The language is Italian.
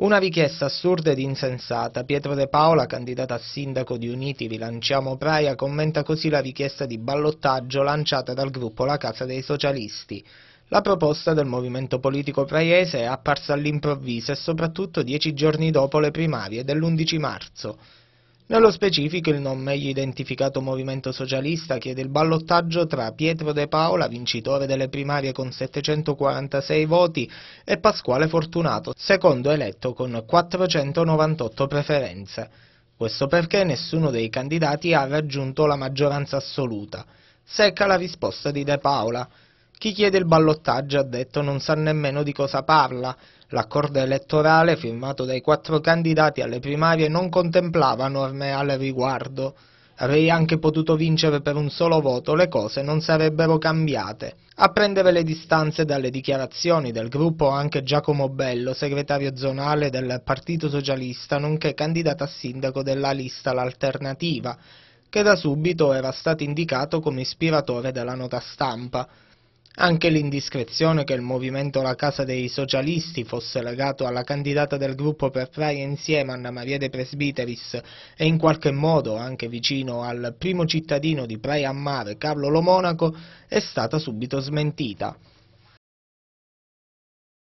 Una richiesta assurda ed insensata. Pietro De Paola, candidato a sindaco di Uniti Rilanciamo Praia, commenta così la richiesta di ballottaggio lanciata dal gruppo La Casa dei Socialisti. La proposta del movimento politico praiese è apparsa all'improvviso e soprattutto dieci giorni dopo le primarie dell'11 marzo. Nello specifico il non meglio identificato Movimento Socialista chiede il ballottaggio tra Pietro De Paola, vincitore delle primarie con 746 voti, e Pasquale Fortunato, secondo eletto con 498 preferenze. Questo perché nessuno dei candidati ha raggiunto la maggioranza assoluta. Secca la risposta di De Paola. Chi chiede il ballottaggio, ha detto, non sa nemmeno di cosa parla. L'accordo elettorale, firmato dai quattro candidati alle primarie, non contemplava norme al riguardo. Avrei anche potuto vincere per un solo voto, le cose non sarebbero cambiate. A prendere le distanze dalle dichiarazioni del gruppo anche Giacomo Bello, segretario zonale del Partito Socialista, nonché candidato a sindaco della lista L'Alternativa, che da subito era stato indicato come ispiratore della nota stampa. Anche l'indiscrezione che il movimento La Casa dei Socialisti fosse legato alla candidata del gruppo per Fraia insieme Anna Maria De Presbiteris e in qualche modo anche vicino al primo cittadino di Praia a Mare, Carlo Lomonaco, è stata subito smentita.